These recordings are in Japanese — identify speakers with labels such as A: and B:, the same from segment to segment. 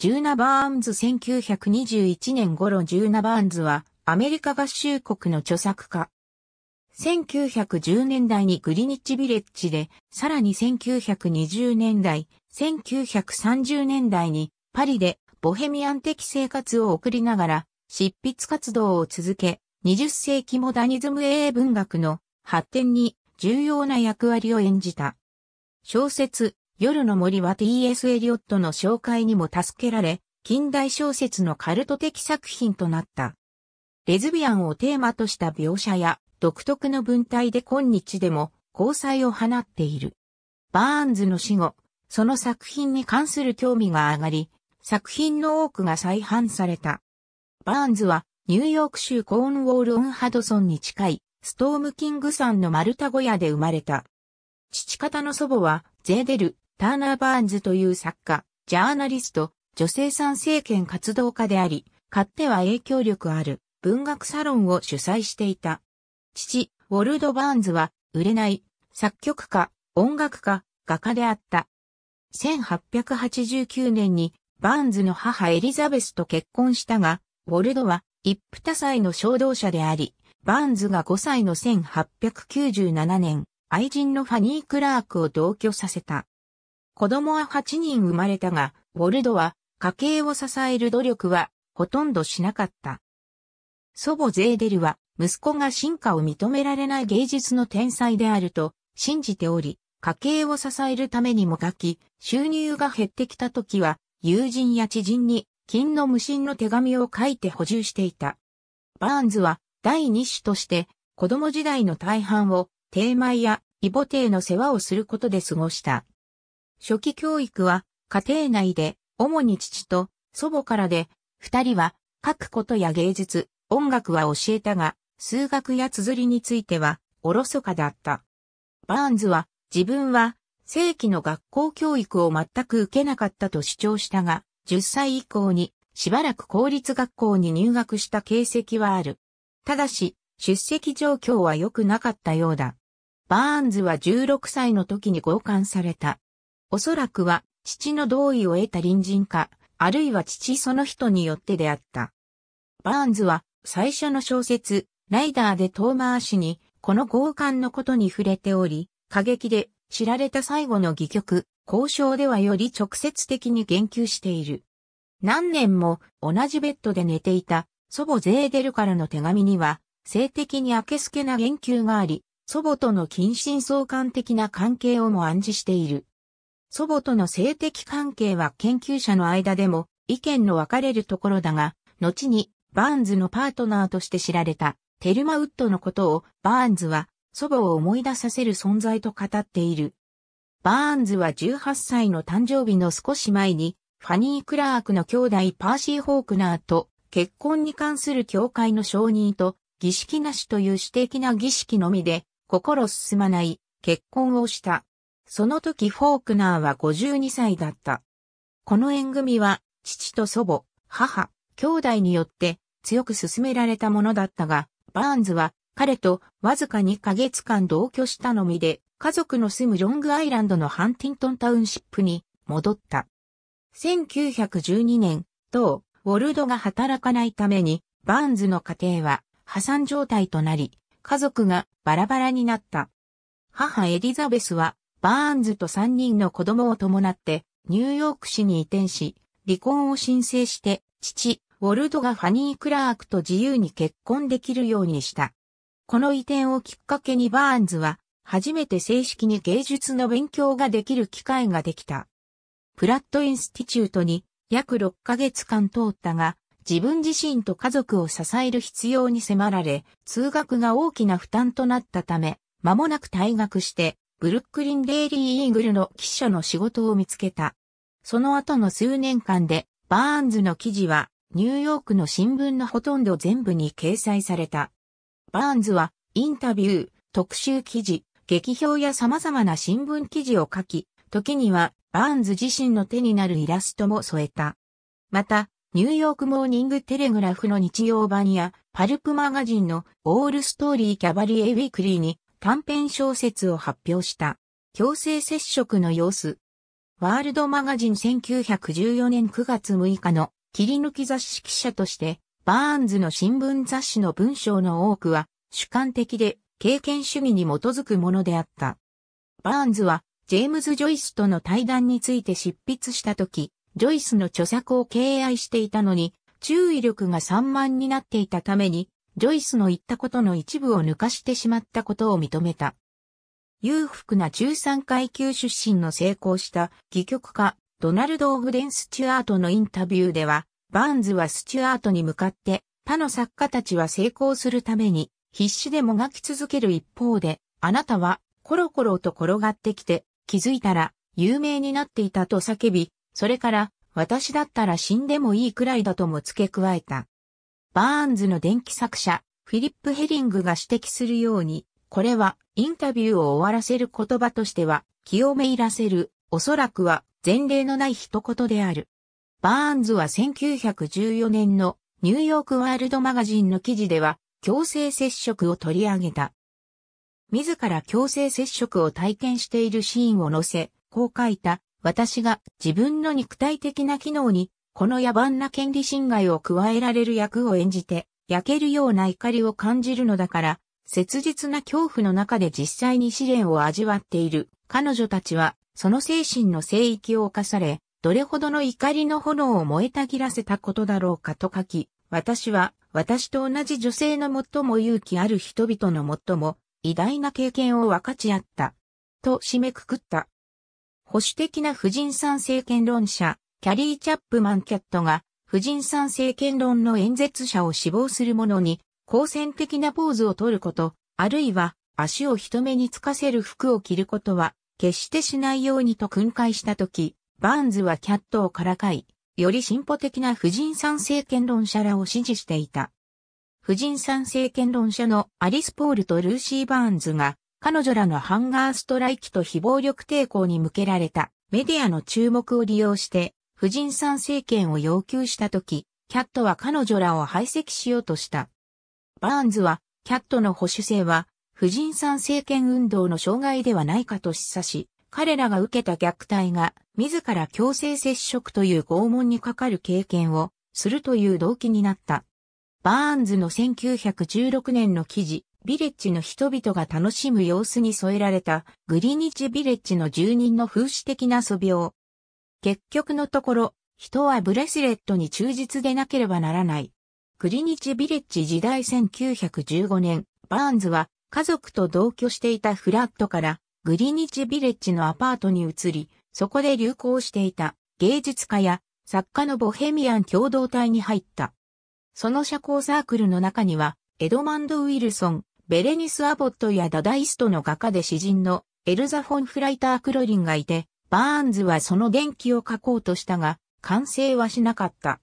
A: ジューナ・バーンズ1921年頃ジューナ・バーンズはアメリカ合衆国の著作家。1910年代にグリニッチ・ビレッジで、さらに1920年代、1930年代にパリでボヘミアン的生活を送りながら執筆活動を続け、20世紀モダニズム英文学の発展に重要な役割を演じた。小説、夜の森は T.S. エリオットの紹介にも助けられ、近代小説のカルト的作品となった。レズビアンをテーマとした描写や、独特の文体で今日でも交際を放っている。バーンズの死後、その作品に関する興味が上がり、作品の多くが再販された。バーンズは、ニューヨーク州コーンウォール・オン・ハドソンに近い、ストーム・キング山の丸太小屋で生まれた。父方の祖母は、ゼーデル、ターナー・バーンズという作家、ジャーナリスト、女性参政権活動家であり、勝っては影響力ある文学サロンを主催していた。父、ウォルド・バーンズは、売れない、作曲家、音楽家、画家であった。1889年に、バーンズの母エリザベスと結婚したが、ウォルドは一夫多妻の衝動者であり、バーンズが5歳の1897年、愛人のファニー・クラークを同居させた。子供は8人生まれたが、ウォルドは家計を支える努力はほとんどしなかった。祖母ゼーデルは息子が進化を認められない芸術の天才であると信じており、家計を支えるためにも書き、収入が減ってきた時は友人や知人に金の無心の手紙を書いて補充していた。バーンズは第二子として子供時代の大半を低米や異母帝の世話をすることで過ごした。初期教育は家庭内で、主に父と祖母からで、二人は書くことや芸術、音楽は教えたが、数学や綴りについては、おろそかだった。バーンズは、自分は、正規の学校教育を全く受けなかったと主張したが、10歳以降に、しばらく公立学校に入学した形跡はある。ただし、出席状況は良くなかったようだ。バーンズは16歳の時に強姦された。おそらくは、父の同意を得た隣人か、あるいは父その人によってであった。バーンズは、最初の小説、ライダーで遠回しに、この強姦のことに触れており、過激で知られた最後の戯曲、交渉ではより直接的に言及している。何年も同じベッドで寝ていた祖母ゼーデルからの手紙には、性的に明けすけな言及があり、祖母との近親相関的な関係をも暗示している。祖母との性的関係は研究者の間でも意見の分かれるところだが、後にバーンズのパートナーとして知られたテルマウッドのことをバーンズは祖母を思い出させる存在と語っている。バーンズは18歳の誕生日の少し前にファニー・クラークの兄弟パーシー・ホークナーと結婚に関する教会の承認と儀式なしという私的な儀式のみで心進まない結婚をした。その時フォークナーは52歳だった。この縁組は、父と祖母、母、兄弟によって強く勧められたものだったが、バーンズは彼とわずか2ヶ月間同居したのみで、家族の住むロングアイランドのハンティントンタウンシップに戻った。1912年、当、ウォルドが働かないために、バーンズの家庭は破産状態となり、家族がバラバラになった。母エリザベスはバーンズと3人の子供を伴ってニューヨーク市に移転し、離婚を申請して、父、ウォルドがファニー・クラークと自由に結婚できるようにした。この移転をきっかけにバーンズは、初めて正式に芸術の勉強ができる機会ができた。プラットインスティチュートに約6ヶ月間通ったが、自分自身と家族を支える必要に迫られ、通学が大きな負担となったため、間もなく退学して、ブルックリン・デイリー・イーグルの記者の仕事を見つけた。その後の数年間で、バーンズの記事は、ニューヨークの新聞のほとんど全部に掲載された。バーンズは、インタビュー、特集記事、劇評や様々な新聞記事を書き、時には、バーンズ自身の手になるイラストも添えた。また、ニューヨークモーニングテレグラフの日曜版や、パルプマガジンのオールストーリーキャバリエウィークリーに短編小説を発表した。強制接触の様子。ワールドマガジン1914年9月6日の切り抜き雑誌記者として、バーンズの新聞雑誌の文章の多くは主観的で経験主義に基づくものであった。バーンズはジェームズ・ジョイスとの対談について執筆したとき、ジョイスの著作を敬愛していたのに、注意力が散漫になっていたために、ジョイスの言ったことの一部を抜かしてしまったことを認めた。裕福な中産階級出身の成功した戯曲家、ドナルド・オフデン・スチュアートのインタビューでは、バーンズはスチュアートに向かって、他の作家たちは成功するために、必死でもがき続ける一方で、あなたは、コロコロと転がってきて、気づいたら、有名になっていたと叫び、それから、私だったら死んでもいいくらいだとも付け加えた。バーンズの電気作者、フィリップ・ヘリングが指摘するように、これはインタビューを終わらせる言葉としては、清めいらせる、おそらくは前例のない一言である。バーンズは1914年のニューヨークワールドマガジンの記事では、強制接触を取り上げた。自ら強制接触を体験しているシーンを載せ、こう書いた、私が自分の肉体的な機能にこの野蛮な権利侵害を加えられる役を演じて、焼けるような怒りを感じるのだから、切実な恐怖の中で実際に試練を味わっている彼女たちは、その精神の聖域を犯され、どれほどの怒りの炎を燃えたぎらせたことだろうかと書き、私は、私と同じ女性の最も勇気ある人々の最も偉大な経験を分かち合った。と締めくくった。保守的な婦人参政権論者、キャリー・チャップマン・キャットが、婦人参政権論の演説者を死亡する者に、好戦的なポーズを取ること、あるいは、足を人目につかせる服を着ることは、決してしないようにと訓戒したとき、バーンズはキャットをからかい、より進歩的な婦人参政権論者らを支持していた。婦人参政権論者のアリス・ポールとルーシー・バーンズが、彼女らのハンガーストライキと非暴力抵抗に向けられたメディアの注目を利用して、婦人参政権を要求した時、キャットは彼女らを排斥しようとした。バーンズは、キャットの保守性は、婦人参政権運動の障害ではないかと示唆し、彼らが受けた虐待が、自ら強制接触という拷問にかかる経験を、するという動機になった。バーンズの1916年の記事、ビレッジの人々が楽しむ様子に添えられた、グリニッジビレッジの住人の風刺的な素描、結局のところ、人はブレスレットに忠実でなければならない。クリニチビレッジ時代1915年、バーンズは家族と同居していたフラットからグリニチビレッジのアパートに移り、そこで流行していた芸術家や作家のボヘミアン共同体に入った。その社交サークルの中には、エドマンド・ウィルソン、ベレニス・アボットやダダイストの画家で詩人のエルザ・フォン・フライター・クロリンがいて、バーンズはその元気を書こうとしたが、完成はしなかった。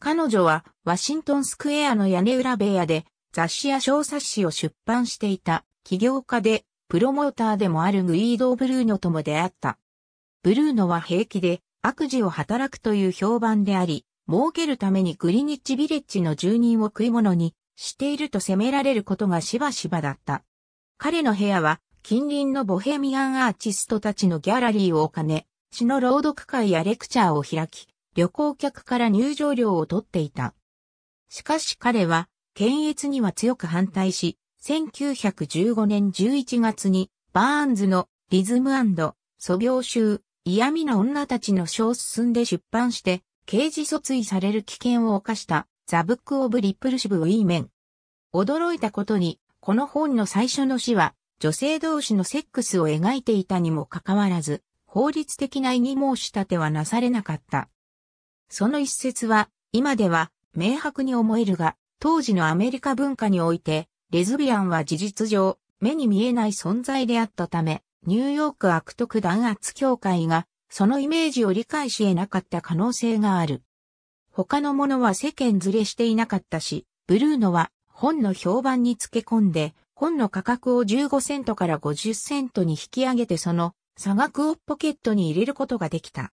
A: 彼女はワシントンスクエアの屋根裏部屋で雑誌や小冊子を出版していた起業家でプロモーターでもあるグイード・ブルーノとも出会った。ブルーノは平気で悪事を働くという評判であり、儲けるためにグリニッチビレッジの住人を食い物にしていると責められることがしばしばだった。彼の部屋は近隣のボヘミアンアーティストたちのギャラリーを兼ね、詩の朗読会やレクチャーを開き、旅行客から入場料を取っていた。しかし彼は、検閲には強く反対し、1915年11月に、バーンズのリズム素描集、嫌味な女たちの書を進んで出版して、刑事訴追される危険を犯した、ザ・ブック・オブ・リプルシブ・ウィーメン。驚いたことに、この本の最初の詩は、女性同士のセックスを描いていたにもかかわらず、法律的な異議申し立てはなされなかった。その一節は、今では明白に思えるが、当時のアメリカ文化において、レズビアンは事実上、目に見えない存在であったため、ニューヨーク悪徳弾圧協会が、そのイメージを理解し得なかった可能性がある。他のものは世間ずれしていなかったし、ブルーノは本の評判につけ込んで、本の価格を15セントから50セントに引き上げてその差額をポケットに入れることができた。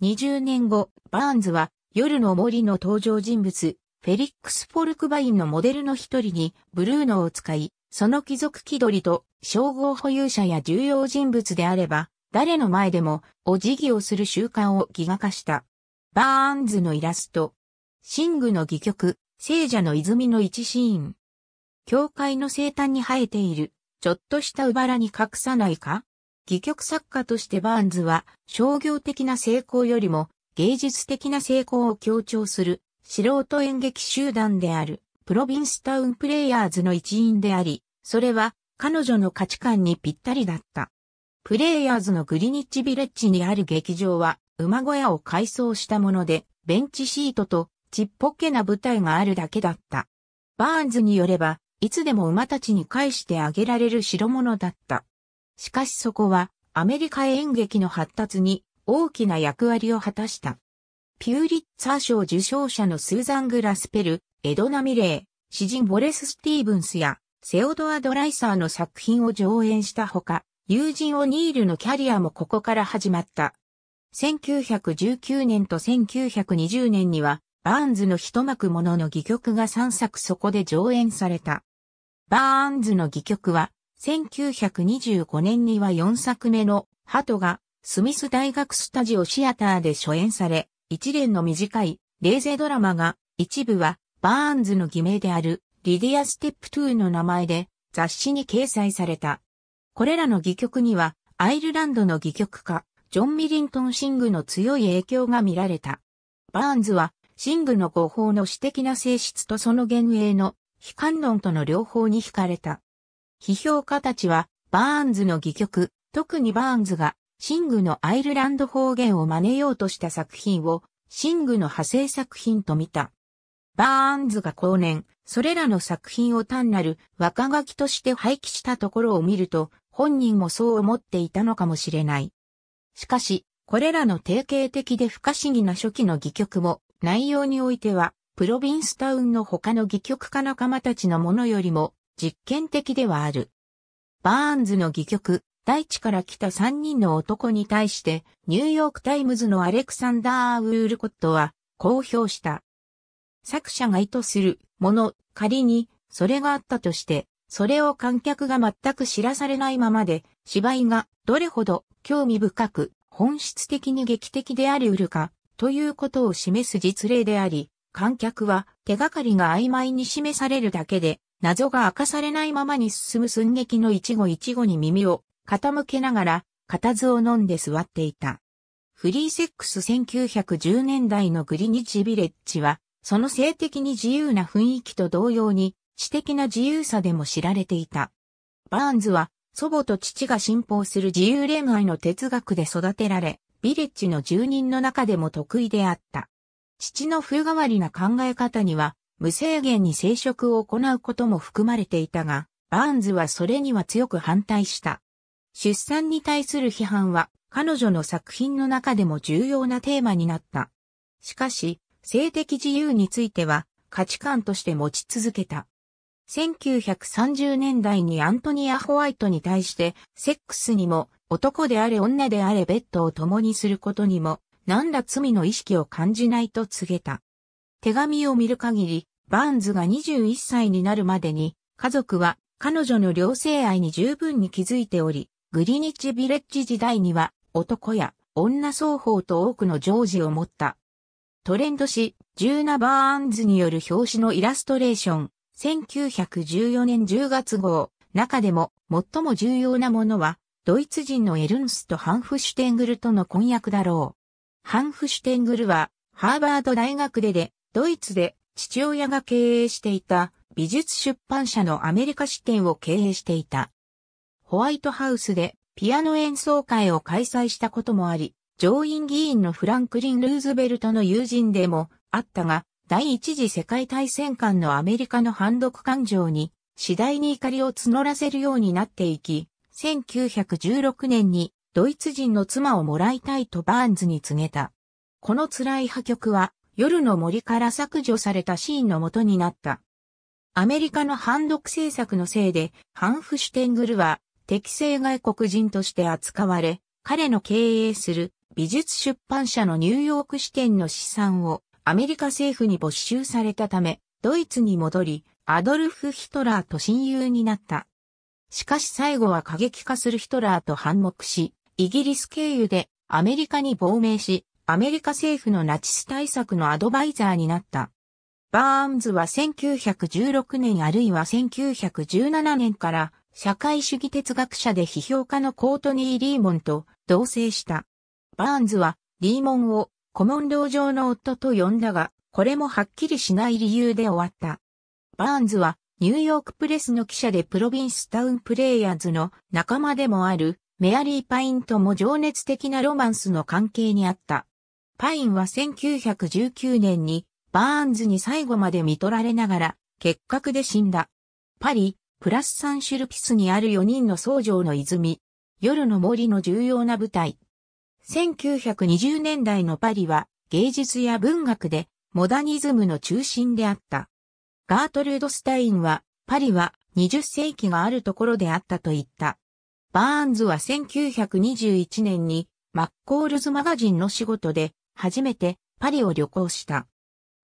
A: 20年後、バーンズは夜の森の登場人物、フェリックス・フォルクバインのモデルの一人にブルーノを使い、その貴族気取りと称号保有者や重要人物であれば、誰の前でもお辞儀をする習慣をギガ化した。バーンズのイラスト。シングの戯曲、聖者の泉の一シーン。教会の生誕に生えている、ちょっとしたうばらに隠さないか戯曲作家としてバーンズは商業的な成功よりも芸術的な成功を強調する素人演劇集団であるプロビンスタウンプレイヤーズの一員であり、それは彼女の価値観にぴったりだった。プレイヤーズのグリニッチビレッジにある劇場は馬小屋を改装したものでベンチシートとちっぽけな舞台があるだけだった。バーンズによればいつでも馬たちに返してあげられる代物だった。しかしそこは、アメリカ演劇の発達に大きな役割を果たした。ピューリッツァー賞受賞者のスーザン・グラスペル、エドナ・ミレー、詩人ボレス・スティーブンスやセオドア・ドライサーの作品を上演したほか、友人オニールのキャリアもここから始まった。1919年と1920年には、バーンズの一幕ものの戯曲が3作そこで上演された。バーンズの戯曲は、1925年には4作目の、ハトが、スミス大学スタジオシアターで初演され、一連の短い、レーゼドラマが、一部は、バーンズの偽名である、リディア・ステップ2の名前で、雑誌に掲載された。これらの戯曲には、アイルランドの戯曲家、ジョン・ミリントン・シングの強い影響が見られた。バーンズは、シングの語法の詩的な性質とその幻影の悲観論との両方に惹かれた。批評家たちは、バーンズの戯曲、特にバーンズが、シングのアイルランド方言を真似ようとした作品を、シングの派生作品と見た。バーンズが後年、それらの作品を単なる若書きとして廃棄したところを見ると、本人もそう思っていたのかもしれない。しかし、これらの定型的で不可思議な初期の戯曲も、内容においては、プロビンスタウンの他の戯曲家仲間たちのものよりも実験的ではある。バーンズの戯曲、大地から来た3人の男に対して、ニューヨークタイムズのアレクサンダー・ウールコットは、公表した。作者が意図するもの、仮に、それがあったとして、それを観客が全く知らされないままで、芝居がどれほど興味深く、本質的に劇的であり得るか、ということを示す実例であり、観客は手がかりが曖昧に示されるだけで、謎が明かされないままに進む寸劇の一期一期に耳を傾けながら、固唾を飲んで座っていた。フリーセックス1910年代のグリニッジビレッジは、その性的に自由な雰囲気と同様に、知的な自由さでも知られていた。バーンズは、祖母と父が信奉する自由恋愛の哲学で育てられ、ビレッジの住人の中でも得意であった。父の風変わりな考え方には、無制限に生殖を行うことも含まれていたが、バーンズはそれには強く反対した。出産に対する批判は、彼女の作品の中でも重要なテーマになった。しかし、性的自由については、価値観として持ち続けた。1930年代にアントニア・ホワイトに対して、セックスにも、男であれ女であれベッドを共にすることにも、何ら罪の意識を感じないと告げた。手紙を見る限り、バーンズが21歳になるまでに、家族は彼女の両性愛に十分に気づいており、グリニッチビレッジ時代には男や女双方と多くの常時を持った。トレンド誌、ジューナ・バーンズによる表紙のイラストレーション、1914年10月号、中でも最も重要なものは、ドイツ人のエルンスト・ハンフシュテングルとの婚約だろう。ハンフシュテングルは、ハーバード大学でで、ドイツで父親が経営していた美術出版社のアメリカ支店を経営していた。ホワイトハウスでピアノ演奏会を開催したこともあり、上院議員のフランクリン・ルーズベルトの友人でもあったが、第一次世界大戦間のアメリカの反独感情に次第に怒りを募らせるようになっていき、1916年にドイツ人の妻をもらいたいとバーンズに告げた。この辛い破局は、夜の森から削除されたシーンの元になった。アメリカの反独政策のせいで、ハンフシュテングルは、適正外国人として扱われ、彼の経営する美術出版社のニューヨーク支店の資産をアメリカ政府に没収されたため、ドイツに戻り、アドルフ・ヒトラーと親友になった。しかし最後は過激化するヒトラーと反目し、イギリス経由でアメリカに亡命し、アメリカ政府のナチス対策のアドバイザーになった。バーンズは1916年あるいは1917年から社会主義哲学者で批評家のコートニー・リーモンと同棲した。バーンズはリーモンをコモンー上の夫と呼んだが、これもはっきりしない理由で終わった。バーンズはニューヨークプレスの記者でプロビンスタウンプレイヤーズの仲間でもあるメアリー・パインとも情熱的なロマンスの関係にあった。パインは1919年にバーンズに最後まで見取られながら結核で死んだ。パリ、プラスサンシュルピスにある4人の僧侶の泉、夜の森の重要な舞台。1920年代のパリは芸術や文学でモダニズムの中心であった。ガートルード・スタインは、パリは20世紀があるところであったと言った。バーンズは1921年にマッコールズマガジンの仕事で初めてパリを旅行した。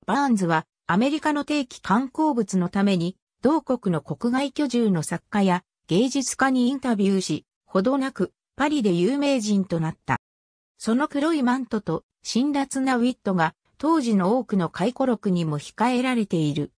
A: バーンズはアメリカの定期観光物のために同国の国外居住の作家や芸術家にインタビューし、ほどなくパリで有名人となった。その黒いマントと辛辣なウィットが当時の多くの回顧録にも控えられている。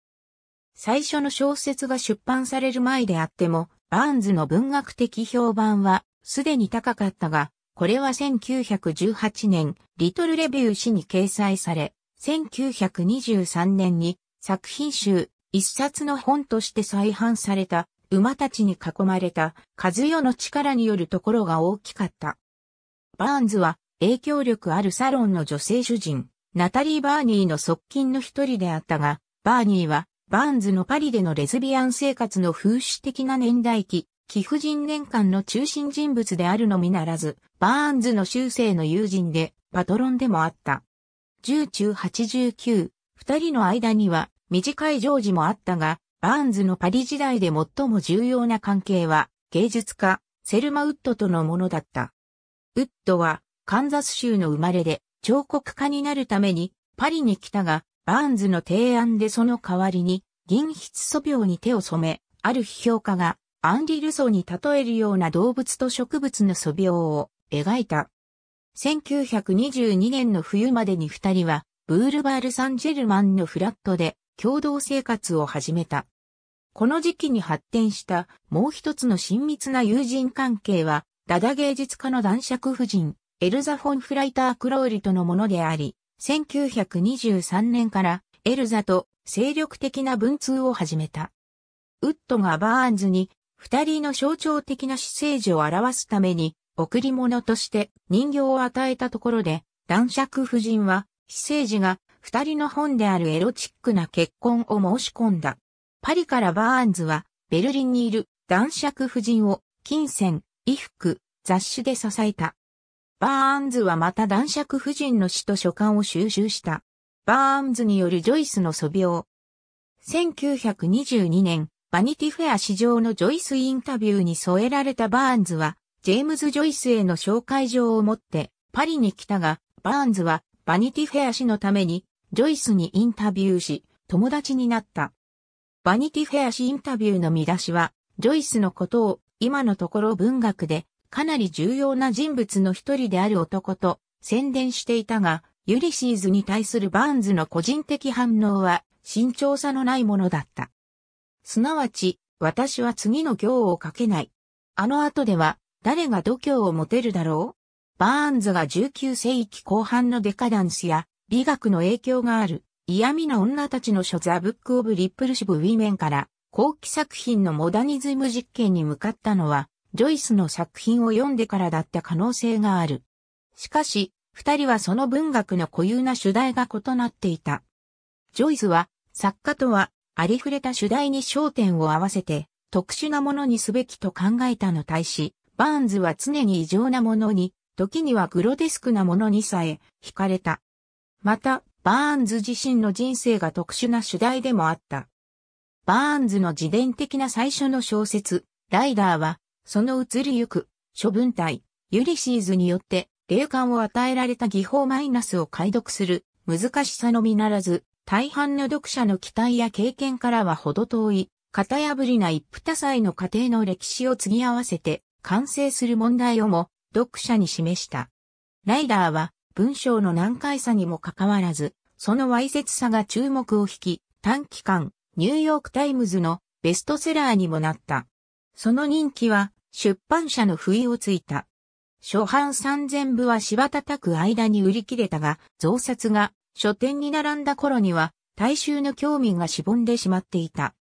A: 最初の小説が出版される前であっても、バーンズの文学的評判はすでに高かったが、これは1918年、リトルレビュー誌に掲載され、1923年に作品集、一冊の本として再販された、馬たちに囲まれた、和代の力によるところが大きかった。バーンズは影響力あるサロンの女性主人、ナタリー・バーニーの側近の一人であったが、バーニーはバーンズのパリでのレズビアン生活の風刺的な年代記、貴婦人年間の中心人物であるのみならず、バーンズの修正の友人で、パトロンでもあった。10中89、二人の間には短い常時もあったが、バーンズのパリ時代で最も重要な関係は、芸術家、セルマ・ウッドとのものだった。ウッドは、カンザス州の生まれで、彫刻家になるために、パリに来たが、バーンズの提案でその代わりに、銀筆素描に手を染め、ある批評家が、アンリ・ルソーに例えるような動物と植物の素描を描いた。1922年の冬までに二人は、ブールバール・サンジェルマンのフラットで共同生活を始めた。この時期に発展したもう一つの親密な友人関係は、ダダ芸術家の男爵夫人、エルザ・フォン・フライター・クローリとのものであり、1923年からエルザと精力的な文通を始めた。ウッドがバーンズに二人の象徴的な私生児を表すために贈り物として人形を与えたところで男爵夫人は姿勢児が二人の本であるエロチックな結婚を申し込んだ。パリからバーンズはベルリンにいる男爵夫人を金銭、衣服、雑誌で支えた。バーンズはまた男爵夫人の死と書簡を収集した。バーンズによるジョイスの素描。1922年、バニティフェア史上のジョイスインタビューに添えられたバーンズは、ジェームズ・ジョイスへの紹介状を持ってパリに来たが、バーンズはバニティフェア氏のためにジョイスにインタビューし、友達になった。バニティフェア氏インタビューの見出しは、ジョイスのことを今のところ文学でかなり重要な人物の一人である男と宣伝していたが、ユリシーズに対するバーンズの個人的反応は慎重さのないものだった。すなわち、私は次の行を書けない。あの後では、誰が度胸を持てるだろうバーンズが19世紀後半のデカダンスや美学の影響がある嫌味な女たちの書ザ・ブック・オブ・リップルシブ・ウィメンから後期作品のモダニズム実験に向かったのはジョイスの作品を読んでからだった可能性がある。しかし、二人はその文学の固有な主題が異なっていた。ジョイスは、作家とは、ありふれた主題に焦点を合わせて、特殊なものにすべきと考えたの対し、バーンズは常に異常なものに、時にはグロテスクなものにさえ、惹かれた。また、バーンズ自身の人生が特殊な主題でもあった。バーンズの自伝的な最初の小説、ライダーは、その移りゆく、諸文体、ユリシーズによって、霊感を与えられた技法マイナスを解読する、難しさのみならず、大半の読者の期待や経験からは程遠い、型破りな一夫多妻の家庭の歴史を継ぎ合わせて、完成する問題をも、読者に示した。ライダーは、文章の難解さにもかかわらず、その歪説さが注目を引き、短期間、ニューヨークタイムズのベストセラーにもなった。その人気は、出版社の不意をついた。初版3000部は柴叩く間に売り切れたが、増刷が書店に並んだ頃には、大衆の興味がしぼんでしまっていた。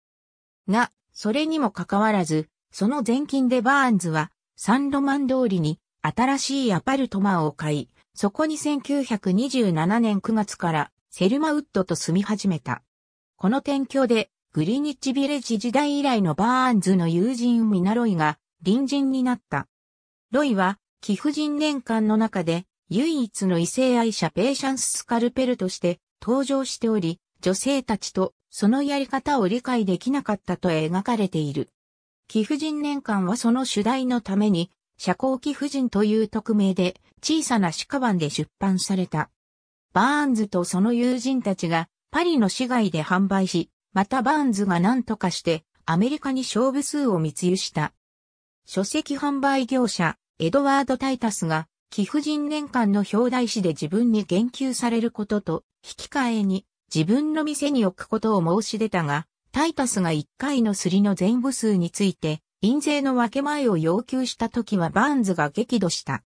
A: が、それにもかかわらず、その前金でバーンズは、サンロマン通りに新しいアパルトマンを買い、そこに1927年9月からセルマウッドと住み始めた。この転居で、グリニッチビレッジ時代以来のバーンズの友人ミナロイが隣人になった。ロイは、貴婦人年間の中で、唯一の異性愛者ペーシャンス・スカルペルとして登場しており、女性たちとそのやり方を理解できなかったと描かれている。貴婦人年間はその主題のために、社交貴婦人という匿名で小さな鹿版で出版された。バーンズとその友人たちがパリの市街で販売し、またバーンズが何とかしてアメリカに勝負数を密輸した。書籍販売業者、エドワード・タイタスが、貴婦人年間の表題誌で自分に言及されることと、引き換えに、自分の店に置くことを申し出たが、タイタスが1回のすりの全部数について、印税の分け前を要求した時はバーンズが激怒した。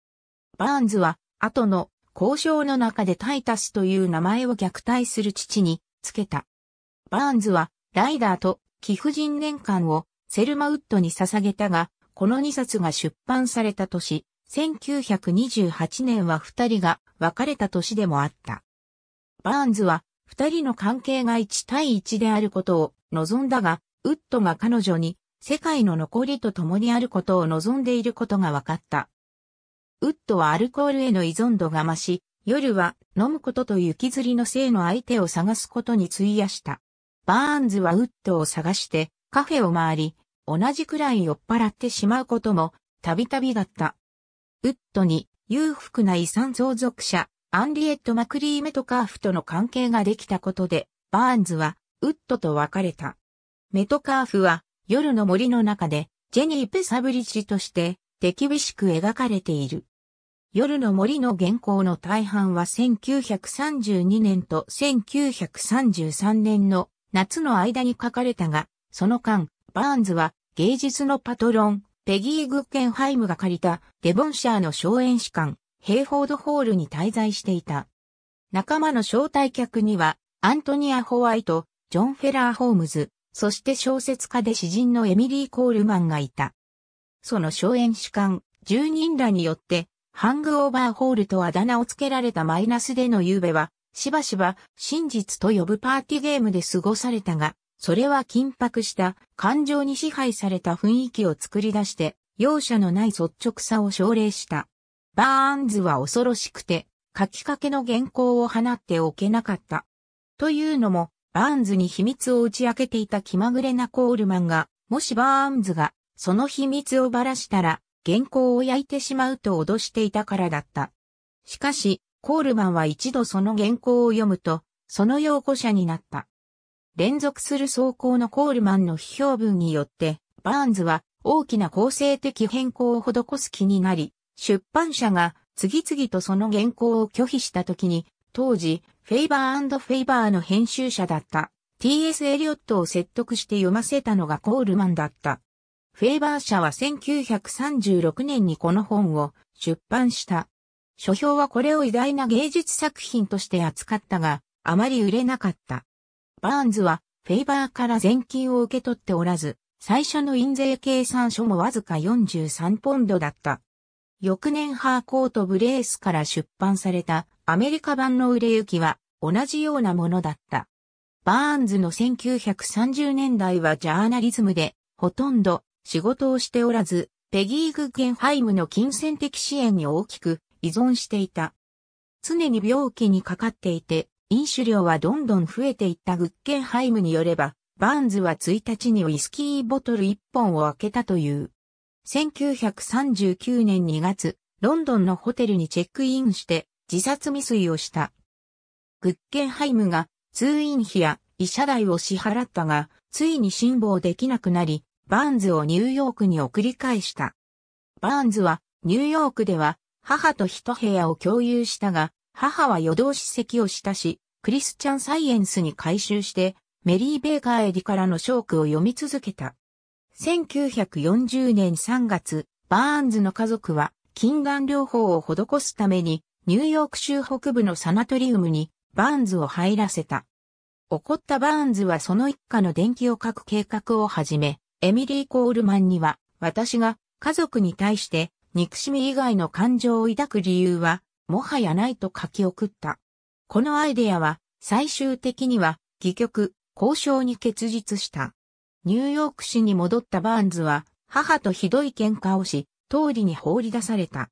A: バーンズは、後の交渉の中でタイタスという名前を虐待する父につけた。バーンズは、ライダーと貴婦人年間をセルマウッドに捧げたが、この2冊が出版された年、1928年は2人が別れた年でもあった。バーンズは2人の関係が1対1であることを望んだが、ウッドが彼女に世界の残りと共にあることを望んでいることが分かった。ウッドはアルコールへの依存度が増し、夜は飲むことと雪釣りの性の相手を探すことに費やした。バーンズはウッドを探してカフェを回り、同じくらい酔っ払ってしまうこともたびたびだった。ウッドに裕福な遺産相続者、アンリエット・マクリー・メトカーフとの関係ができたことで、バーンズはウッドと別れた。メトカーフは夜の森の中でジェニー・ペサブリッジとして手厳しく描かれている。夜の森の原稿の大半は1932年と1933年の夏の間に書かれたが、その間、バーンズは芸術のパトロン、ペギー・グッケンハイムが借りたデボンシャーの荘園士官、ヘイフォードホールに滞在していた。仲間の招待客には、アントニア・ホワイト、ジョン・フェラー・ホームズ、そして小説家で詩人のエミリー・コールマンがいた。その荘園主観、住人らによって、ハングオーバーホールとあだ名を付けられたマイナスでの夕べは、しばしば真実と呼ぶパーティーゲームで過ごされたが、それは緊迫した感情に支配された雰囲気を作り出して、容赦のない率直さを奨励した。バーンズは恐ろしくて、書きかけの原稿を放っておけなかった。というのも、バーンズに秘密を打ち明けていた気まぐれなコールマンが、もしバーンズが、その秘密をばらしたら、原稿を焼いてしまうと脅していたからだった。しかし、コールマンは一度その原稿を読むと、その擁護者になった。連続する走行のコールマンの批評文によって、バーンズは大きな構成的変更を施す気になり、出版社が次々とその原稿を拒否した時に、当時、フェイバーフェイバーの編集者だった T.S. エリオットを説得して読ませたのがコールマンだった。フェイバー社は1936年にこの本を出版した。書評はこれを偉大な芸術作品として扱ったが、あまり売れなかった。バーンズはフェイバーから全金を受け取っておらず、最初の印税計算書もわずか43ポンドだった。翌年ハーコート・ブレースから出版されたアメリカ版の売れ行きは同じようなものだった。バーンズの1930年代はジャーナリズムでほとんど仕事をしておらず、ペギー・グゲンハイムの金銭的支援に大きく依存していた。常に病気にかかっていて、飲酒量はどんどん増えていったグッケンハイムによれば、バーンズは1日にウイスキーボトル1本を開けたという。1939年2月、ロンドンのホテルにチェックインして自殺未遂をした。グッケンハイムが通院費や医者代を支払ったが、ついに辛抱できなくなり、バーンズをニューヨークに送り返した。バーンズはニューヨークでは母と一部屋を共有したが、母は夜通し席をしたし、クリスチャンサイエンスに改修して、メリー・ベーカーエディからのショークを読み続けた。1940年3月、バーンズの家族は近眼療法を施すために、ニューヨーク州北部のサナトリウムにバーンズを入らせた。怒ったバーンズはその一家の電気を書く計画をはじめ、エミリー・コールマンには、私が家族に対して憎しみ以外の感情を抱く理由は、もはやないと書き送った。このアイデアは最終的には戯曲、交渉に結実した。ニューヨーク市に戻ったバーンズは母とひどい喧嘩をし、通りに放り出された。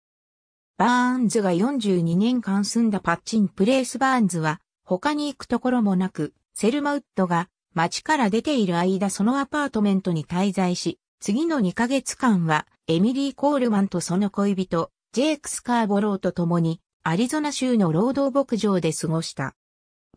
A: バーンズが42年間住んだパッチンプレイスバーンズは他に行くところもなく、セルマウッドが町から出ている間そのアパートメントに滞在し、次の2ヶ月間はエミリー・コールマンとその恋人、ジェイク・スカーボローと共にアリゾナ州の労働牧場で過ごした。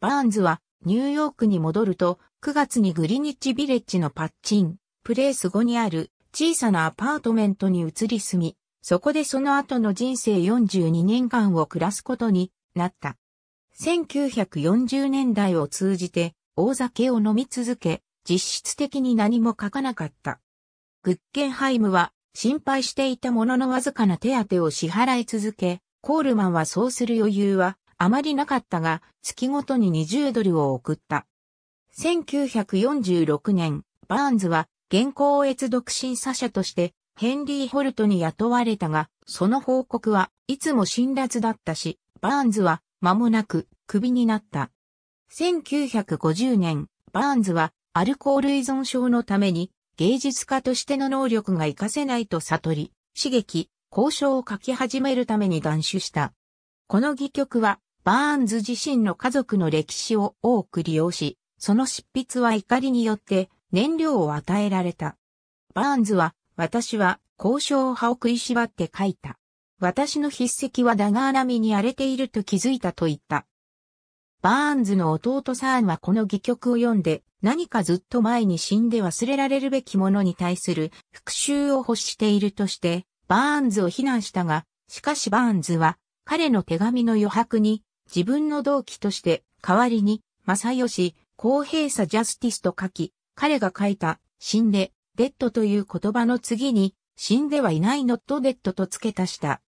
A: バーンズはニューヨークに戻ると9月にグリニッチビレッジのパッチン、プレイス後にある小さなアパートメントに移り住み、そこでその後の人生42年間を暮らすことになった。1940年代を通じて大酒を飲み続け、実質的に何も書かなかった。グッケンハイムは心配していたもののわずかな手当を支払い続け、コールマンはそうする余裕はあまりなかったが、月ごとに20ドルを送った。1946年、バーンズは現行越独審査者としてヘンリー・ホルトに雇われたが、その報告はいつも辛辣だったし、バーンズは間もなくクビになった。1950年、バーンズはアルコール依存症のために芸術家としての能力が活かせないと悟り、刺激、交渉を書き始めるために断酒した。この戯曲は、バーンズ自身の家族の歴史を多く利用し、その執筆は怒りによって燃料を与えられた。バーンズは、私は交渉歯を食いしばって書いた。私の筆跡はダガー並みに荒れていると気づいたと言った。バーンズの弟サーンはこの戯曲を読んで、何かずっと前に死んで忘れられるべきものに対する復讐を欲しているとして、バーンズを非難したが、しかしバーンズは彼の手紙の余白に自分の同期として代わりに正義、公平さジャスティスと書き、彼が書いた死んで、デッドという言葉の次に死んではいないノットデッドと付け足した。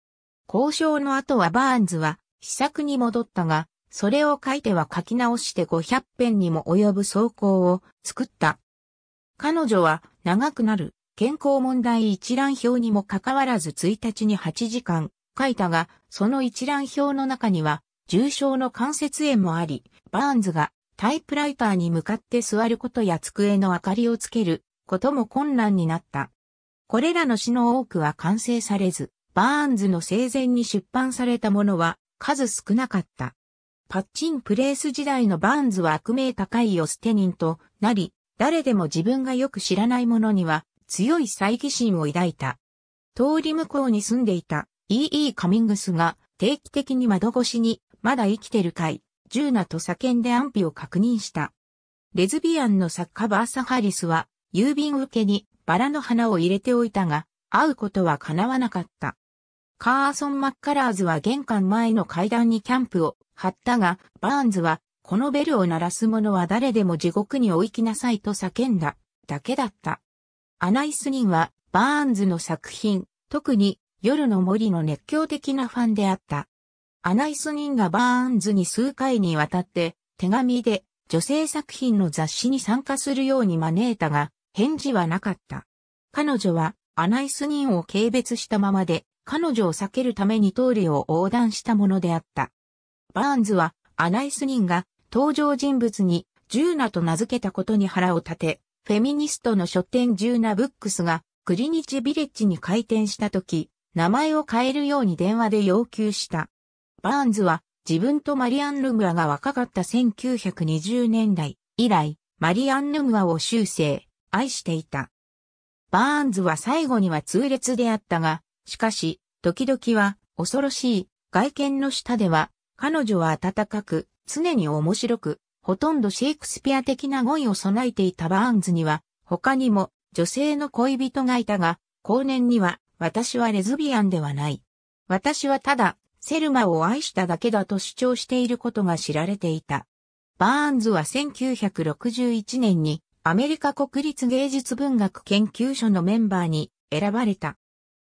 A: 交渉の後はバーンズは試作に戻ったが、それを書いては書き直して500編にも及ぶ草稿を作った。彼女は長くなる健康問題一覧表にもかかわらず1日に8時間書いたが、その一覧表の中には、重症の関節炎もあり、バーンズがタイプライターに向かって座ることや机の明かりをつけることも困難になった。これらの詩の多くは完成されず、バーンズの生前に出版されたものは数少なかった。パッチンプレイス時代のバーンズは悪名高いオステニンとなり、誰でも自分がよく知らないものには強い猜疑心を抱いた。通り向こうに住んでいた E.E. カミングスが定期的に窓越しにまだ生きてるかい、ジューナと叫んで安否を確認した。レズビアンの作家バーサ・ハリスは郵便受けにバラの花を入れておいたが、会うことは叶わなかった。カーソン・マッカラーズは玄関前の階段にキャンプを張ったが、バーンズはこのベルを鳴らす者は誰でも地獄に追いきなさいと叫んだだけだった。アナイス・ニンは、バーンズの作品、特に、夜の森の熱狂的なファンであった。アナイス・ニンがバーンズに数回にわたって、手紙で、女性作品の雑誌に参加するように招いたが、返事はなかった。彼女は、アナイス・ニンを軽蔑したままで、彼女を避けるために通りを横断したものであった。バーンズは、アナイス・ニンが、登場人物に、ジューナと名付けたことに腹を立て、フェミニストの書店ジューナブックスがクリニチビレッジに開店した時、名前を変えるように電話で要求した。バーンズは自分とマリアン・ヌムアが若かった1920年代以来、マリアン・ヌムアを修正、愛していた。バーンズは最後には痛烈であったが、しかし、時々は恐ろしい外見の下では、彼女は温かく、常に面白く、ほとんどシェイクスピア的な語彙を備えていたバーンズには、他にも女性の恋人がいたが、後年には、私はレズビアンではない。私はただ、セルマを愛しただけだと主張していることが知られていた。バーンズは1961年にアメリカ国立芸術文学研究所のメンバーに選ばれた。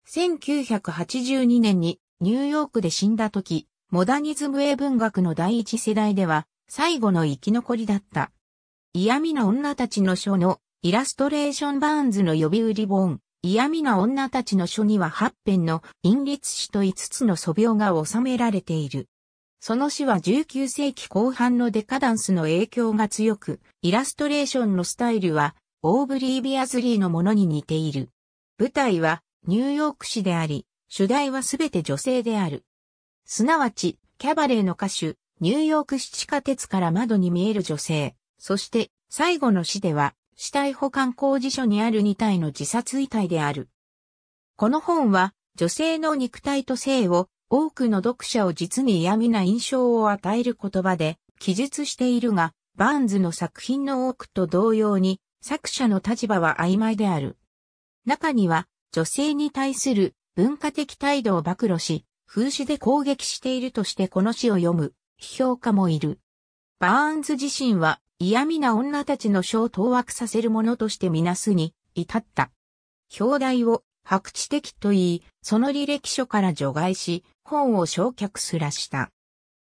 A: 1982年にニューヨークで死んだ時、モダニズム英文学の第一世代では最後の生き残りだった。嫌味な女たちの書のイラストレーションバーンズの呼び売り本、嫌味な女たちの書には8編の陰律詩と5つの素描が収められている。その詩は19世紀後半のデカダンスの影響が強く、イラストレーションのスタイルは、オーブリー・ビアズリーのものに似ている。舞台は、ニューヨーク市であり、主題はすべて女性である。すなわち、キャバレーの歌手、ニューヨーク市地下鉄から窓に見える女性、そして最後の死では死体保管工事所にある2体の自殺遺体である。この本は女性の肉体と性を多くの読者を実に嫌味な印象を与える言葉で記述しているが、バーンズの作品の多くと同様に作者の立場は曖昧である。中には女性に対する文化的態度を暴露し、風刺で攻撃しているとしてこの詩を読む批評家もいる。バーンズ自身は嫌味な女たちの書を当惑させるものとしてみなすに至った。表題を白地的と言い、その履歴書から除外し、本を焼却すらした。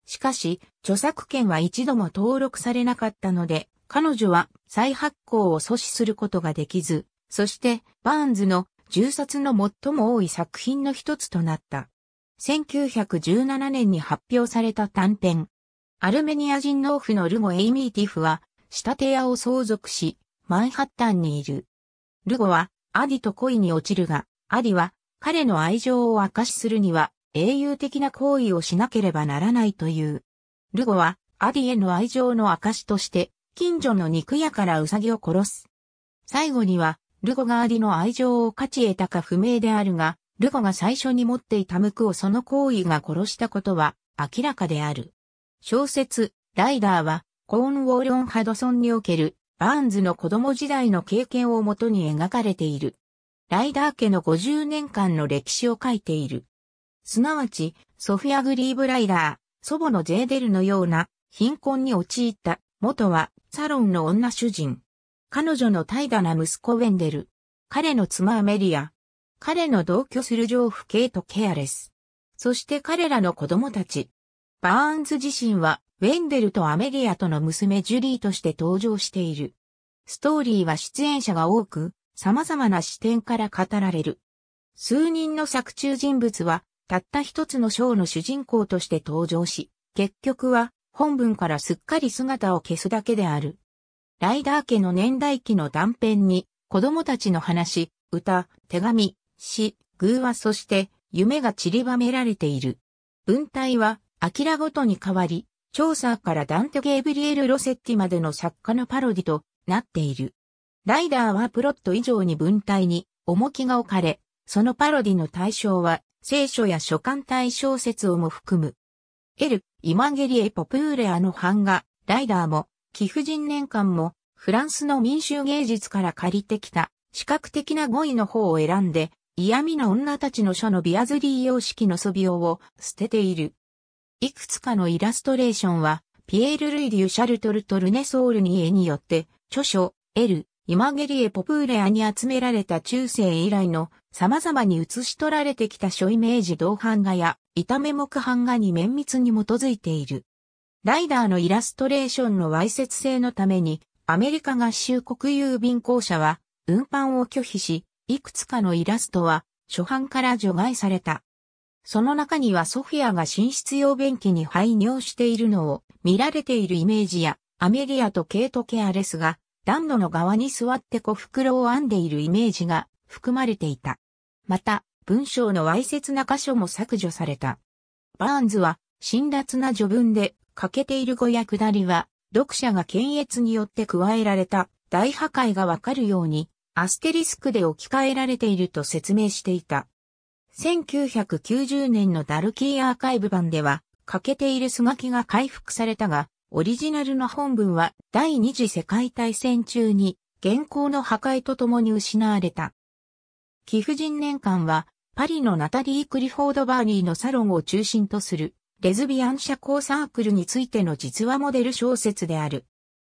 A: しかし、著作権は一度も登録されなかったので、彼女は再発行を阻止することができず、そして、バーンズの銃殺の最も多い作品の一つとなった。1917年に発表された短編。アルメニア人農夫のルゴ・エイミーティフは、仕立屋を相続し、マンハッタンにいる。ルゴは、アディと恋に落ちるが、アディは、彼の愛情を証しするには、英雄的な行為をしなければならないという。ルゴは、アディへの愛情の証として、近所の肉屋からウサギを殺す。最後には、ルゴがアディの愛情を勝ち得たか不明であるが、ルゴが最初に持っていたムクをその行為が殺したことは明らかである。小説、ライダーは、コーンウォーロン・ハドソンにおける、バーンズの子供時代の経験をもとに描かれている。ライダー家の50年間の歴史を書いている。すなわち、ソフィア・グリーブ・ライダー、祖母のジェーデルのような貧困に陥った元はサロンの女主人。彼女の怠惰な息子ウェンデル。彼の妻アメリア、彼の同居する情ョーとケイト・ケアレス。そして彼らの子供たち。バーンズ自身は、ウェンデルとアメリアとの娘ジュリーとして登場している。ストーリーは出演者が多く、様々な視点から語られる。数人の作中人物は、たった一つのショーの主人公として登場し、結局は、本文からすっかり姿を消すだけである。ライダー家の年代記の断片に、子供たちの話、歌、手紙、詩、偶話そして夢が散りばめられている。文体は、アキラごとに変わり、調査からダンテ・ゲイブリエル・ロセッティまでの作家のパロディとなっている。ライダーはプロット以上に文体に重きが置かれ、そのパロディの対象は聖書や書簡体小説をも含む。エル・イマゲリエ・ポプーレアの版画、ライダーも、貴婦人年間も、フランスの民衆芸術から借りてきた、視覚的な語彙の方を選んで、嫌味な女たちの書のビアズリー様式のソビオを捨てている。いくつかのイラストレーションは、ピエール・ルイ・デュ・シャルトルとルネ・ソールニエによって、著書、エル、イマゲリエ・ポプーレアに集められた中世以来の様々に写し取られてきた書イメージ同版画や板目木版画に綿密に基づいている。ライダーのイラストレーションの歪説性のために、アメリカ合衆国郵便公社は運搬を拒否し、いくつかのイラストは初版から除外された。その中にはソフィアが寝室用便器に排尿しているのを見られているイメージやアメリアとケイト・ケアレスが暖炉の側に座って小袋を編んでいるイメージが含まれていた。また、文章のわいせつな箇所も削除された。バーンズは、辛辣な序文で欠けている語や下りは、読者が検閲によって加えられた大破壊がわかるようにアステリスクで置き換えられていると説明していた。1990年のダルキーアーカイブ版では、欠けているスガキが回復されたが、オリジナルの本文は第二次世界大戦中に現行の破壊とともに失われた。貴婦人年間は、パリのナタリー・クリフォード・バーニーのサロンを中心とする、レズビアン社交サークルについての実話モデル小説である。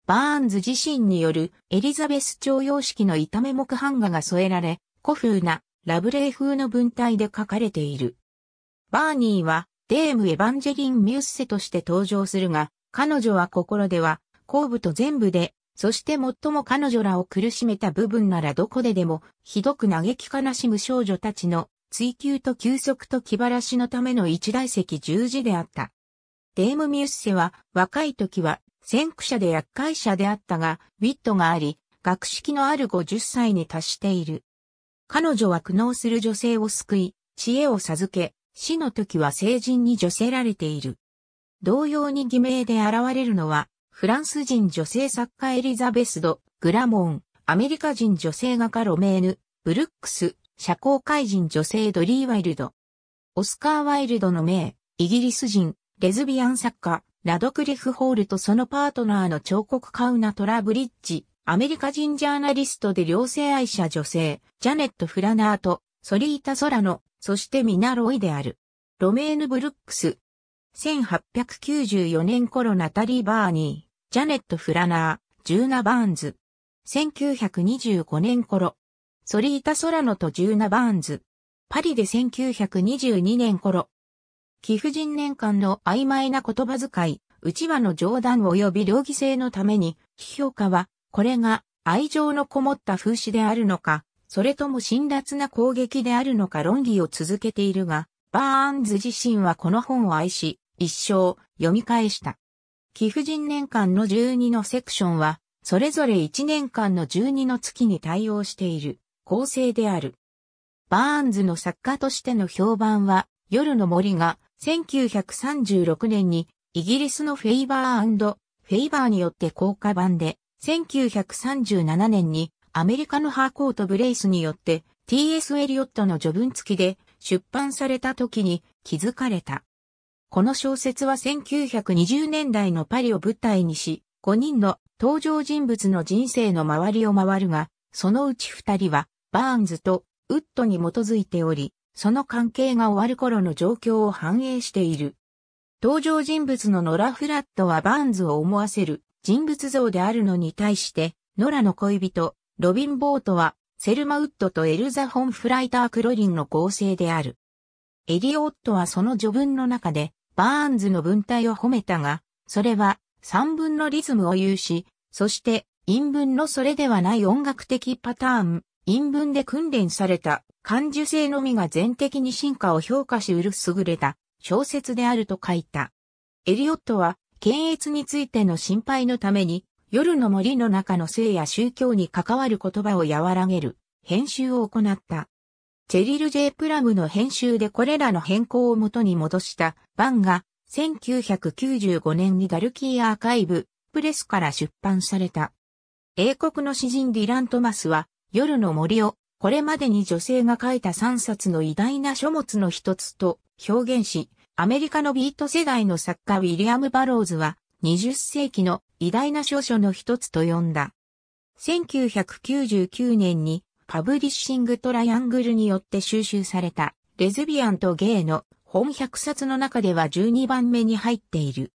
A: バーンズ自身によるエリザベス朝様式の痛目木版画が添えられ、古風なラブレー風の文体で書かれている。バーニーはデーム・エヴァンジェリン・ミュッセとして登場するが、彼女は心では、後部と全部で、そして最も彼女らを苦しめた部分ならどこででも、ひどく嘆き悲しむ少女たちの追求と休息と気晴らしのための一大石十字であった。デーム・ミュッセは若い時は先駆者で厄介者であったが、ウィットがあり、学識のある50歳に達している。彼女は苦悩する女性を救い、知恵を授け、死の時は成人に女性られている。同様に偽名で現れるのは、フランス人女性作家エリザベスド・グラモン、アメリカ人女性画家ロメーヌ、ブルックス、社交界人女性ドリー・ワイルド。オスカー・ワイルドの名、イギリス人、レズビアン作家、ラドクリフ・ホールとそのパートナーの彫刻カウナ・トラブリッジ、アメリカ人ジャーナリストで両性愛者女性、ジャネット・フラナーと、ソリータ・ソラノ、そしてミナ・ロイである。ロメーヌ・ブルックス。1894年頃ナタリー・バーニー、ジャネット・フラナー、ジューナ・バーンズ。1925年頃。ソリータ・ソラノとジューナ・バーンズ。パリで1922年頃、貴婦人年間の曖昧な言葉遣い、内輪の冗談及び両義性のために、批評家は、これが愛情のこもった風刺であるのか、それとも辛辣な攻撃であるのか論議を続けているが、バーンズ自身はこの本を愛し、一生読み返した。貴婦人年間の12のセクションは、それぞれ1年間の12の月に対応している構成である。バーンズの作家としての評判は、夜の森が1936年にイギリスのフェイバーフェイバーによって効果版で、1937年にアメリカのハーコート・ブレイスによって T.S. エリオットの序文付きで出版された時に気づかれた。この小説は1920年代のパリを舞台にし、5人の登場人物の人生の周りを回るが、そのうち2人はバーンズとウッドに基づいており、その関係が終わる頃の状況を反映している。登場人物のノラ・フラットはバーンズを思わせる人物像であるのに対して、ノラの恋人、ロビン・ボートは、セルマ・ウッドとエルザ・ホン・フライター・クロリンの合成である。エリオットはその序文の中で、バーンズの文体を褒めたが、それは、三文のリズムを有し、そして、陰文のそれではない音楽的パターン、陰文で訓練された感受性のみが全的に進化を評価しうる優れた小説であると書いた。エリオットは、検閲についての心配のために、夜の森の中の性や宗教に関わる言葉を和らげる編集を行った。チェリル・ジェイ・プラムの編集でこれらの変更を元に戻したバンが1995年にダルキーアーカイブプレスから出版された。英国の詩人ディラン・トマスは夜の森をこれまでに女性が書いた3冊の偉大な書物の一つと表現し、アメリカのビート世代の作家ウィリアム・バローズは20世紀の偉大な書書の一つと呼んだ。1999年にパブリッシングトライアングルによって収集されたレズビアンとゲイの本100冊の中では12番目に入っている。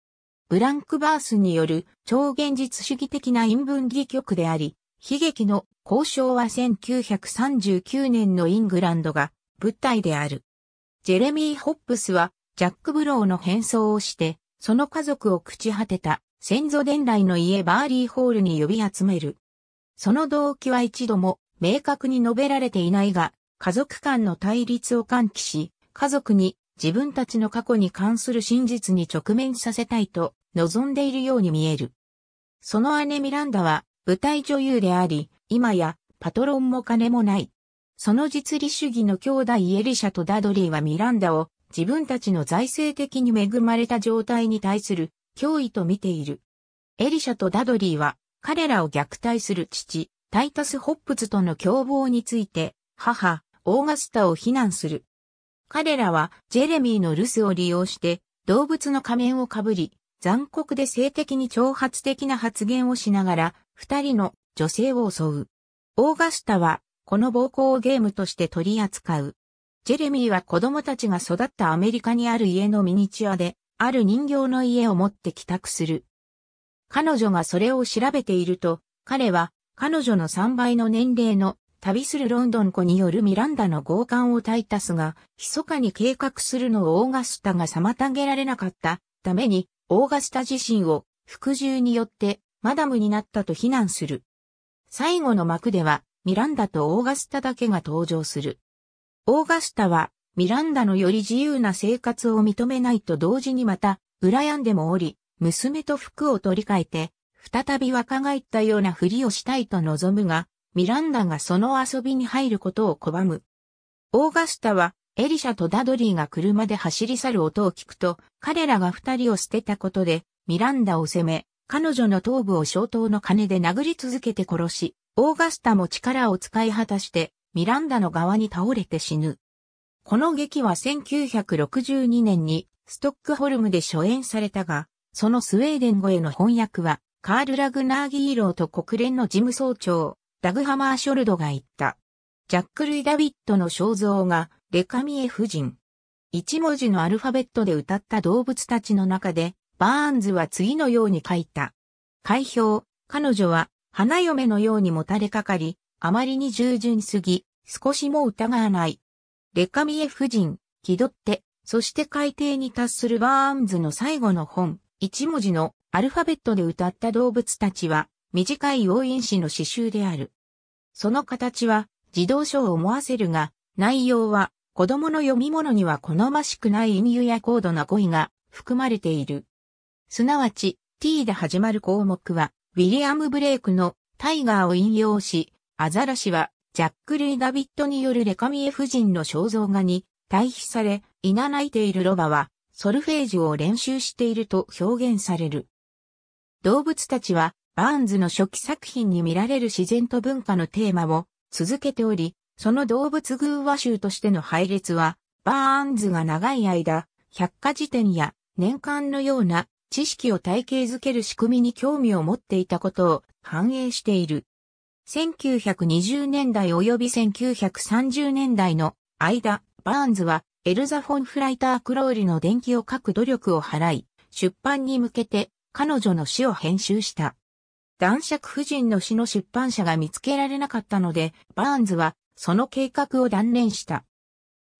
A: ブランクバースによる超現実主義的な陰文戯曲であり、悲劇の交渉は1939年のイングランドが舞台である。ジェレミー・ホップスはジャック・ブローの変装をして、その家族を朽ち果てた先祖伝来の家バーリーホールに呼び集める。その動機は一度も明確に述べられていないが、家族間の対立を喚起し、家族に自分たちの過去に関する真実に直面させたいと望んでいるように見える。その姉ミランダは舞台女優であり、今やパトロンも金もない。その実利主義の兄弟エリシャとダドリーはミランダを自分たちの財政的に恵まれた状態に対する脅威と見ている。エリシャとダドリーは彼らを虐待する父、タイタス・ホップズとの共謀について、母、オーガスタを非難する。彼らはジェレミーの留守を利用して動物の仮面をかぶり、残酷で性的に挑発的な発言をしながら二人の女性を襲う。オーガスタは、この暴行をゲームとして取り扱う。ジェレミーは子供たちが育ったアメリカにある家のミニチュアで、ある人形の家を持って帰宅する。彼女がそれを調べていると、彼は、彼女の3倍の年齢の旅するロンドン子によるミランダの強姦を退たすが、密かに計画するのをオーガスタが妨げられなかったために、オーガスタ自身を服従によってマダムになったと非難する。最後の幕では、ミランダとオーガスタだけが登場する。オーガスタは、ミランダのより自由な生活を認めないと同時にまた、羨んでもおり、娘と服を取り替えて、再び若返ったようなふりをしたいと望むが、ミランダがその遊びに入ることを拒む。オーガスタは、エリシャとダドリーが車で走り去る音を聞くと、彼らが二人を捨てたことで、ミランダを責め、彼女の頭部を消灯の金で殴り続けて殺し、オーガスタも力を使い果たして、ミランダの側に倒れて死ぬ。この劇は1962年にストックホルムで初演されたが、そのスウェーデン語への翻訳は、カール・ラグナーギーローと国連の事務総長、ラグハマー・ショルドが言った。ジャック・ルイ・ダビットの肖像が、レカミエ夫人。一文字のアルファベットで歌った動物たちの中で、バーンズは次のように書いた。開票、彼女は花嫁のようにもたれかかり、あまりに従順すぎ、少しも疑わない。レカミエ夫人、気取って、そして海底に達するバーンズの最後の本、一文字のアルファベットで歌った動物たちは、短い要因詩の詩集である。その形は、児童書を思わせるが、内容は、子供の読み物には好ましくない隠喩や高度な語彙が含まれている。すなわち t で始まる項目は、ウィリアム・ブレイクのタイガーを引用し、アザラシはジャック・ルイ・ダビットによるレカミエ夫人の肖像画に対比され、いな泣いているロバは、ソルフェージュを練習していると表現される。動物たちは、バーンズの初期作品に見られる自然と文化のテーマを続けており、その動物偶話集としての配列は、バーンズが長い間、百科事典や年間のような知識を体系づける仕組みに興味を持っていたことを反映している。1920年代及び1930年代の間、バーンズはエルザ・フォン・フライター・クローリの伝記を書く努力を払い、出版に向けて彼女の詩を編集した。男爵夫人の詩の出版社が見つけられなかったので、バーンズはその計画を断念した。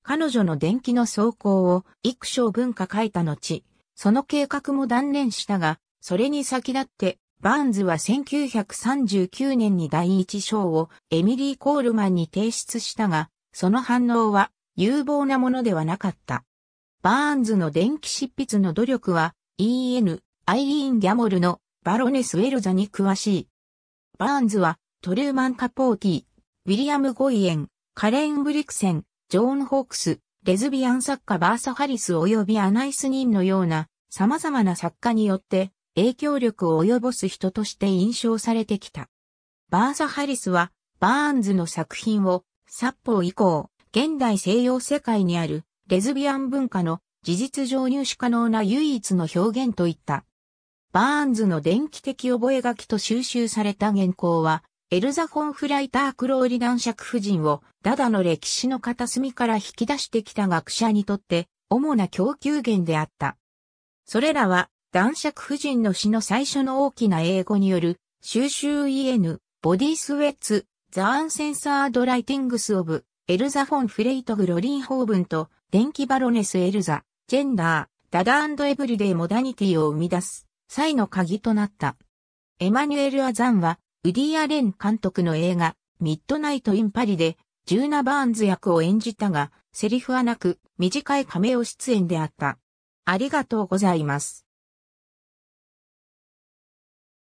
A: 彼女の伝記の走行を幾章文化書いた後、その計画も断念したが、それに先立って、バーンズは1939年に第一章をエミリー・コールマンに提出したが、その反応は有望なものではなかった。バーンズの電気執筆の努力は EN、アイリーン・ギャモルのバロネス・ウェルザに詳しい。バーンズはトルーマン・カポーティ、ウィリアム・ゴイエン、カレン・ブリクセン、ジョーン・ホークス、レズビアン作家バーサ・ハリス及びアナイス・ニンのような様々な作家によって影響力を及ぼす人として印象されてきた。バーサ・ハリスは、バーンズの作品を、札幌以降、現代西洋世界にあるレズビアン文化の事実上入手可能な唯一の表現といった。バーンズの電気的覚書と収集された原稿は、エルザ・フォン・フライター・クローリ男爵夫人を、ダダの歴史の片隅から引き出してきた学者にとって、主な供給源であった。それらは、男爵夫人の死の最初の大きな英語による、収集 en、ボディスウェッツ、ザアンセンサードライティングスオブ、エルザ・フォン・フレイト・グロリン・ホーブンと、電気バロネス・エルザ、ジェンダー、ダダエブリデイ・モダニティを生み出す、際の鍵となった。エマニュエル・アザンは、ウディ・アレン監督の映画、ミッドナイト・イン・パリで、ジューナ・バーンズ役を演じたが、セリフはなく、短い名を出演であった。ありがとうございます。